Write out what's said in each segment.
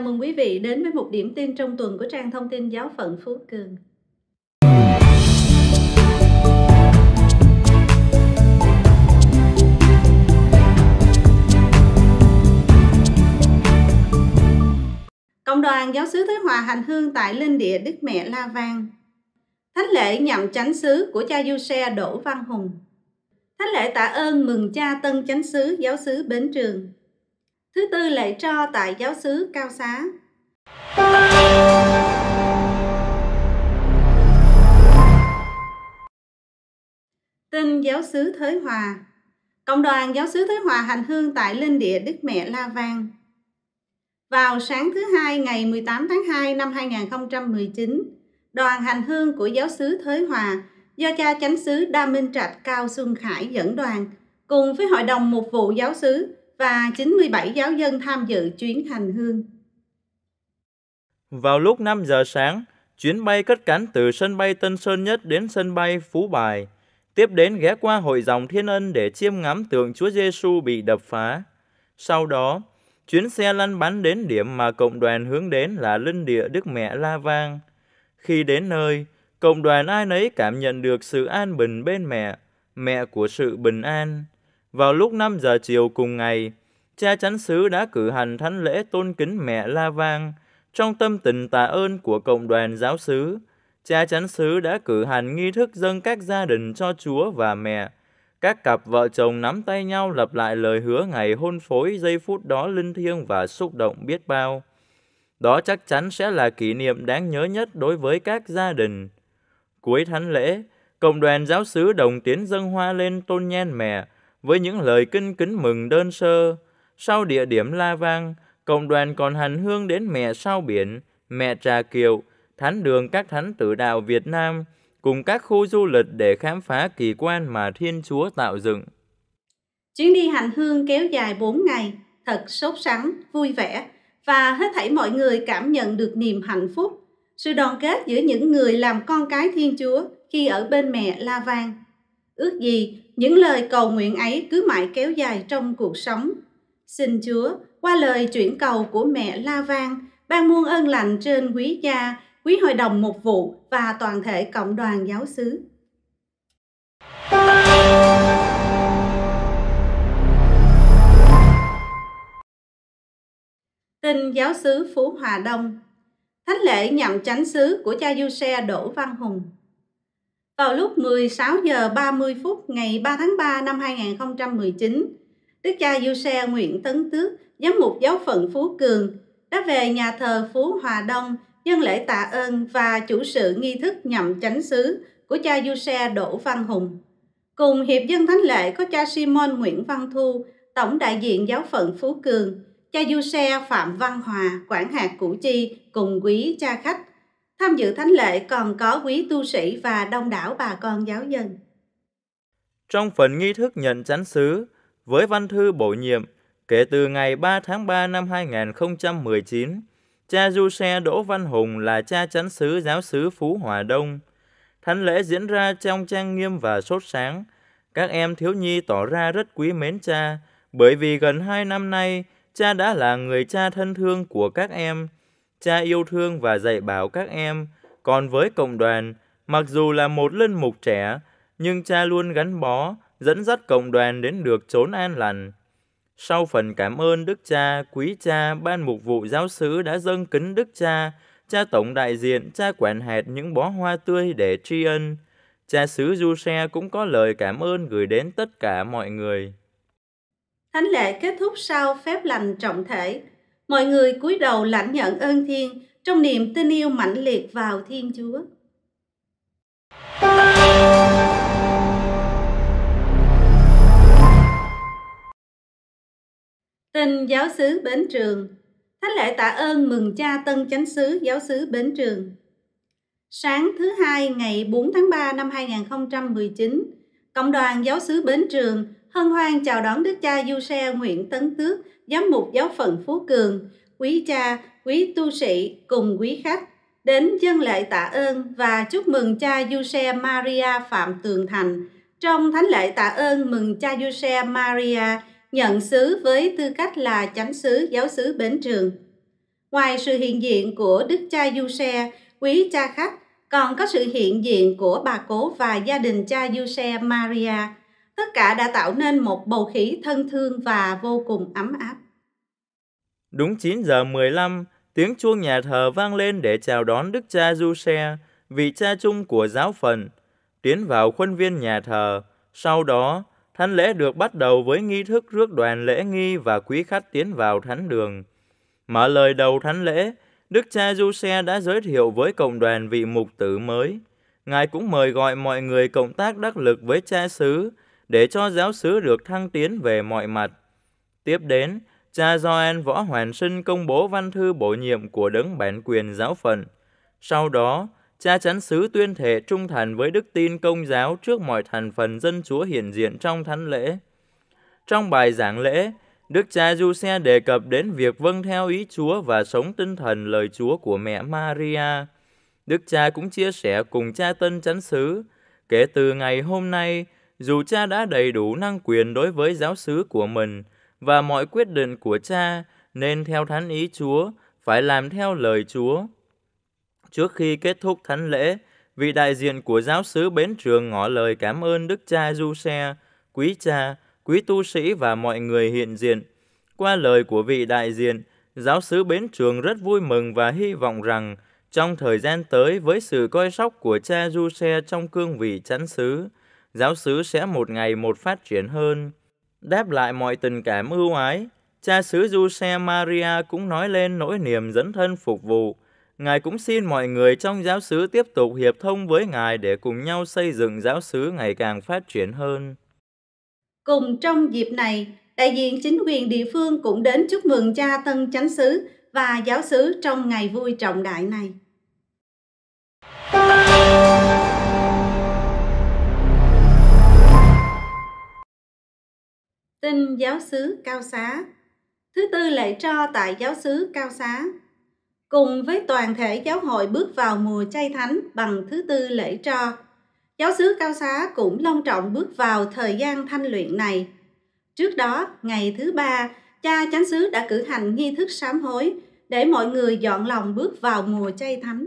Chào mừng quý vị đến với một điểm tin trong tuần của trang thông tin giáo phận Phú Cường. Cộng đoàn Giáo sứ Thới Hòa hành hương tại linh địa Đức Mẹ La Vang. Thánh lễ nhậm chánh xứ của cha du xe Đỗ Văn Hùng. Thánh lễ tạ ơn mừng cha tân chánh xứ giáo sứ Bến Trường Thứ tư lễ tro tại giáo xứ Cao Xá. Tin giáo xứ Thới Hòa Cộng đoàn giáo xứ Thới Hòa hành hương tại linh địa Đức Mẹ La Vang. Vào sáng thứ hai ngày 18 tháng 2 năm 2019, đoàn hành hương của giáo xứ Thới Hòa do cha chánh xứ Đa Minh Trạch Cao Xuân Khải dẫn đoàn cùng với hội đồng mục vụ giáo xứ và 97 giáo dân tham dự chuyến hành hương. Vào lúc 5 giờ sáng, chuyến bay cất cánh từ sân bay Tân Sơn Nhất đến sân bay Phú Bài, tiếp đến ghé qua hội dòng Thiên Ân để chiêm ngắm tượng Chúa Giêsu bị đập phá. Sau đó, chuyến xe lăn bánh đến điểm mà cộng đoàn hướng đến là linh địa Đức Mẹ La Vang. Khi đến nơi, cộng đoàn ai nấy cảm nhận được sự an bình bên mẹ, mẹ của sự bình an. Vào lúc 5 giờ chiều cùng ngày, cha chánh xứ đã cử hành thánh lễ tôn kính mẹ La Vang. Trong tâm tình tạ ơn của cộng đoàn giáo xứ, cha chánh xứ đã cử hành nghi thức dâng các gia đình cho Chúa và mẹ. Các cặp vợ chồng nắm tay nhau lặp lại lời hứa ngày hôn phối giây phút đó linh thiêng và xúc động biết bao. Đó chắc chắn sẽ là kỷ niệm đáng nhớ nhất đối với các gia đình. Cuối thánh lễ, cộng đoàn giáo xứ đồng tiến dâng hoa lên tôn nhen mẹ, với những lời kinh kính mừng đơn sơ. Sau địa điểm La Vang, cộng đoàn còn hành hương đến mẹ sao biển, mẹ Trà Kiệu, thánh đường các thánh tử đạo Việt Nam, cùng các khu du lịch để khám phá kỳ quan mà Thiên Chúa tạo dựng. Chuyến đi hành hương kéo dài 4 ngày, thật sốt sắng, vui vẻ và hết thảy mọi người cảm nhận được niềm hạnh phúc, sự đoàn kết giữa những người làm con cái Thiên Chúa khi ở bên mẹ La Vang. Ước gì những lời cầu nguyện ấy cứ mãi kéo dài trong cuộc sống. Xin Chúa, qua lời chuyển cầu của mẹ La Vang, ban muôn ơn lành trên quý cha, quý hội đồng mục vụ và toàn thể cộng đoàn giáo xứ. Tin giáo xứ Phú Hòa Đông Thánh lễ nhậm chánh xứ của cha Du Xe Đỗ Văn Hùng vào lúc 16 giờ 30 phút ngày 3 tháng 3 năm 2019, Đức cha Du Nguyễn Tấn Tước, giám mục giáo phận Phú Cường, đã về nhà thờ Phú Hòa Đông dân lễ tạ ơn và chủ sự nghi thức nhậm chánh xứ của cha Du Đỗ Văn Hùng. Cùng hiệp dân thánh lễ có cha Simon Nguyễn Văn Thu, tổng đại diện giáo phận Phú Cường, cha Du Phạm Văn Hòa, quản hạt Củ Chi cùng quý cha khách Tham dự thánh lễ còn có quý tu sĩ và đông đảo bà con giáo dân. Trong phần nghi thức nhận chánh xứ, với văn thư bổ nhiệm, kể từ ngày 3 tháng 3 năm 2019, cha du xe Đỗ Văn Hùng là cha chánh xứ giáo xứ Phú Hòa Đông. Thánh lễ diễn ra trong trang nghiêm và sốt sáng. Các em thiếu nhi tỏ ra rất quý mến cha, bởi vì gần hai năm nay, cha đã là người cha thân thương của các em – cha yêu thương và dạy bảo các em. Còn với cộng đoàn, mặc dù là một linh mục trẻ, nhưng cha luôn gắn bó, dẫn dắt cộng đoàn đến được chốn an lành. Sau phần cảm ơn Đức Cha, Quý Cha, Ban Mục vụ Giáo sứ đã dâng kính Đức Cha, Cha Tổng đại diện, Cha quản hạt những bó hoa tươi để tri ân. Cha xứ Du Xe cũng có lời cảm ơn gửi đến tất cả mọi người. Thánh lễ kết thúc sau phép lành trọng thể, mọi người cúi đầu lãnh nhận ơn thiên trong niềm tin yêu mãnh liệt vào thiên chúa Tin giáo sứ Bến Trường Thánh lễ tạ ơn mừng cha tân chánh sứ giáo sứ Bến Trường Sáng thứ hai ngày 4 tháng 3 năm 2019, Cộng đoàn giáo sứ Bến Trường hân hoan chào đón Đức cha Du Xe Nguyễn Tấn Tước Giám mục Giáo phận Phú Cường, quý cha, quý tu sĩ cùng quý khách đến dân lễ tạ ơn và chúc mừng cha Giuse Maria Phạm Tường Thành trong thánh lễ tạ ơn mừng cha Giuse Maria nhận sứ với tư cách là chánh sứ giáo sứ Bến Trường. Ngoài sự hiện diện của Đức cha Giuse, quý cha khách còn có sự hiện diện của bà cố và gia đình cha Giuse Maria. Tất cả đã tạo nên một bầu khí thân thương và vô cùng ấm áp. Đúng 9 giờ 15, tiếng chuông nhà thờ vang lên để chào đón Đức cha Du Xe, vị cha chung của giáo phận, tiến vào khuôn viên nhà thờ. Sau đó, thánh lễ được bắt đầu với nghi thức rước đoàn lễ nghi và quý khách tiến vào thánh đường. Mở lời đầu thánh lễ, Đức cha Du Xe đã giới thiệu với cộng đoàn vị mục tử mới. Ngài cũng mời gọi mọi người cộng tác đắc lực với cha xứ để cho giáo xứ được thăng tiến về mọi mặt. Tiếp đến, cha Gioan Võ Hoàn Sinh công bố văn thư bổ nhiệm của đấng bản quyền giáo phận. Sau đó, cha chánh xứ tuyên thệ trung thành với đức tin công giáo trước mọi thành phần dân chúa hiện diện trong thánh lễ. Trong bài giảng lễ, Đức cha Giuse đề cập đến việc vâng theo ý Chúa và sống tinh thần lời Chúa của mẹ Maria. Đức cha cũng chia sẻ cùng cha Tân chánh xứ, kể từ ngày hôm nay, dù cha đã đầy đủ năng quyền đối với giáo xứ của mình, và mọi quyết định của cha nên theo thánh ý Chúa, phải làm theo lời Chúa. Trước khi kết thúc thánh lễ, vị đại diện của giáo sứ Bến Trường ngỏ lời cảm ơn Đức Cha Du Xe, quý cha, quý tu sĩ và mọi người hiện diện. Qua lời của vị đại diện, giáo sứ Bến Trường rất vui mừng và hy vọng rằng trong thời gian tới với sự coi sóc của cha Du Xe trong cương vị chánh xứ, giáo xứ sẽ một ngày một phát triển hơn. Đáp lại mọi tình cảm ưu ái, cha xứ Giuse Maria cũng nói lên nỗi niềm dấn thân phục vụ. Ngài cũng xin mọi người trong giáo xứ tiếp tục hiệp thông với Ngài để cùng nhau xây dựng giáo xứ ngày càng phát triển hơn. Cùng trong dịp này, đại diện chính quyền địa phương cũng đến chúc mừng cha tân chánh xứ và giáo xứ trong ngày vui trọng đại này. Tin giáo xứ Cao Xá Thứ tư lễ tro tại giáo xứ Cao Xá Cùng với toàn thể giáo hội bước vào mùa chay thánh bằng thứ tư lễ tro, giáo xứ Cao Xá cũng long trọng bước vào thời gian thanh luyện này. Trước đó, ngày thứ ba, cha chánh xứ đã cử hành nghi thức sám hối để mọi người dọn lòng bước vào mùa chay thánh.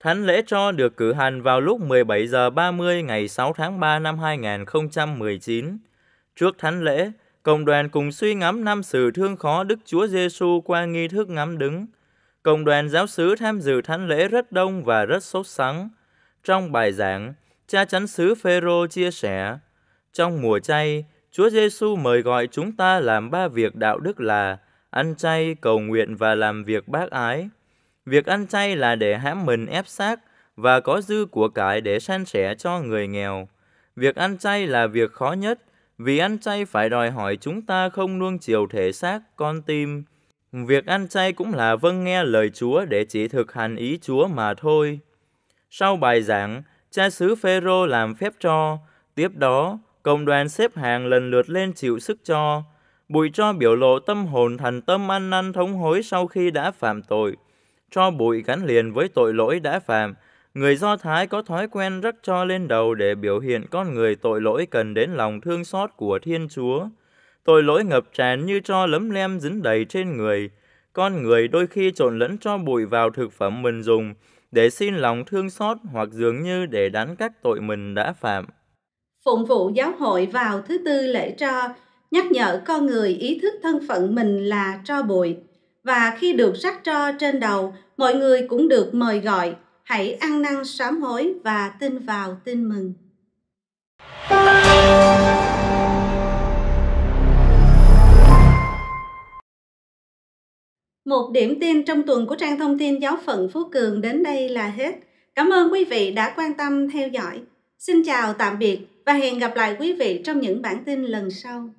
Thánh lễ cho được cử hành vào lúc 17 giờ 30 ngày 6 tháng 3 năm 2019 Trước thánh lễ, cộng đoàn cùng suy ngẫm năm sự thương khó Đức Chúa Giêsu qua nghi thức ngắm đứng. Cộng đoàn giáo xứ tham dự thánh lễ rất đông và rất sốt sắng. Trong bài giảng, cha chánh xứ Phêrô chia sẻ: Trong mùa chay, Chúa Giêsu mời gọi chúng ta làm ba việc đạo đức là ăn chay, cầu nguyện và làm việc bác ái. Việc ăn chay là để hãm mình ép xác và có dư của cải để san sẻ cho người nghèo. Việc ăn chay là việc khó nhất vì ăn chay phải đòi hỏi chúng ta không nuông chiều thể xác, con tim. Việc ăn chay cũng là vâng nghe lời Chúa để chỉ thực hành ý Chúa mà thôi. Sau bài giảng, cha xứ Phêrô làm phép cho, tiếp đó cộng đoàn xếp hàng lần lượt lên chịu sức cho. Bụi cho biểu lộ tâm hồn thành tâm ăn năn thống hối sau khi đã phạm tội. Cho bụi gắn liền với tội lỗi đã phạm, Người Do Thái có thói quen rắc cho lên đầu để biểu hiện con người tội lỗi cần đến lòng thương xót của Thiên Chúa. Tội lỗi ngập tràn như cho lấm lem dính đầy trên người. Con người đôi khi trộn lẫn cho bụi vào thực phẩm mình dùng để xin lòng thương xót hoặc dường như để đánh các tội mình đã phạm. Phụng vụ giáo hội vào thứ tư lễ tro nhắc nhở con người ý thức thân phận mình là tro bụi và khi được rắc tro trên đầu mọi người cũng được mời gọi hãy ăn năn sám hối và tin vào tin mừng. Một điểm tin trong tuần của trang thông tin giáo phận Phú Cường đến đây là hết. Cảm ơn quý vị đã quan tâm theo dõi. Xin chào tạm biệt và hẹn gặp lại quý vị trong những bản tin lần sau.